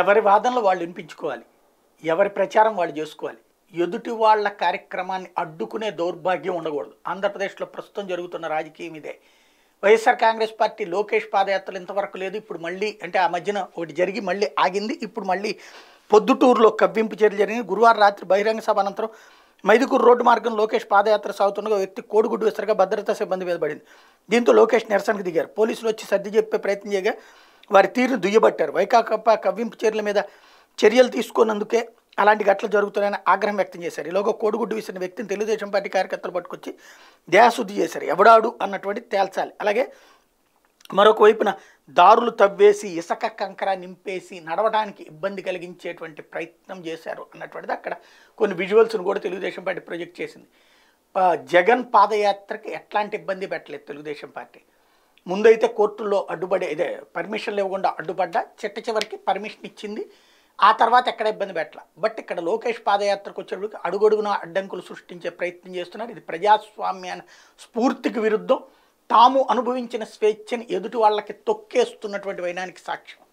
ఎవరి వాదనలు వాళ్ళు వినిపించుకోవాలి ఎవరి ప్రచారం వాళ్ళు చేసుకోవాలి ఎదుటి వాళ్ళ కార్యక్రమాన్ని అడ్డుకునే దౌర్భాగ్యం ఉండకూడదు ఆంధ్రప్రదేశ్లో ప్రస్తుతం జరుగుతున్న రాజకీయం ఇదే వైఎస్ఆర్ కాంగ్రెస్ పార్టీ లోకేష్ పాదయాత్రలు ఇంతవరకు లేదు ఇప్పుడు మళ్ళీ అంటే ఆ మధ్యన ఒకటి జరిగి మళ్ళీ ఆగింది ఇప్పుడు మళ్ళీ పొద్దుటూరులో కవ్వింపు చర్య జరిగింది గురువారం రాత్రి బహిరంగ సభ అనంతరం మైదుకూరు రోడ్డు మార్గం లోకేష్ పాదయాత్ర సాగుతుండగా వ్యక్తి కోడిగుడ్డు విసరగా భద్రతా సిబ్బంది మీద పడింది దీంతో లోకేష్ నిరసనకు దిగారు పోలీసులు వచ్చి సర్ది చెప్పే ప్రయత్నం చేయగా వారి తీరును దుయ్యబట్టారు వైకాపా కవ్వింపు చర్యల మీద చర్యలు తీసుకున్నందుకే అలాంటి ఘటనలు జరుగుతున్నాయని ఆగ్రహం వ్యక్తం చేశారు ఈలోగా కోడిగుడ్డు విసిన వ్యక్తిని తెలుగుదేశం పార్టీ కార్యకర్తలు పట్టుకొచ్చి దేహశుద్ధి చేశారు ఎవడాడు అన్నటువంటి తేల్చాలి అలాగే మరొక వైపున దారులు తవ్వేసి ఇసక కంకర నింపేసి నడవడానికి ఇబ్బంది కలిగించేటువంటి ప్రయత్నం చేశారు అన్నటువంటిది అక్కడ కొన్ని విజువల్స్ను కూడా తెలుగుదేశం పార్టీ ప్రొజెక్ట్ చేసింది జగన్ పాదయాత్రకి ఎట్లాంటి ఇబ్బంది పెట్టలేదు తెలుగుదేశం పార్టీ ముందైతే కోర్టులో అడ్డుపడే ఇదే పర్మిషన్లు ఇవ్వకుండా అడ్డుపడ్డా చిట్ట చివరికి పర్మిషన్ ఇచ్చింది ఆ తర్వాత ఎక్కడ ఇబ్బంది పెట్టాల బట్ ఇక్కడ లోకేష్ పాదయాత్రకు వచ్చేటప్పటికి అడుగడుగున అడ్డంకులు సృష్టించే ప్రయత్నం చేస్తున్నారు ఇది ప్రజాస్వామ్యాన్ని స్ఫూర్తికి విరుద్ధం తాము అనుభవించిన స్వేచ్ఛను ఎదుటి వాళ్ళకి తొక్కేస్తున్నటువంటి వైనానికి సాక్ష్యం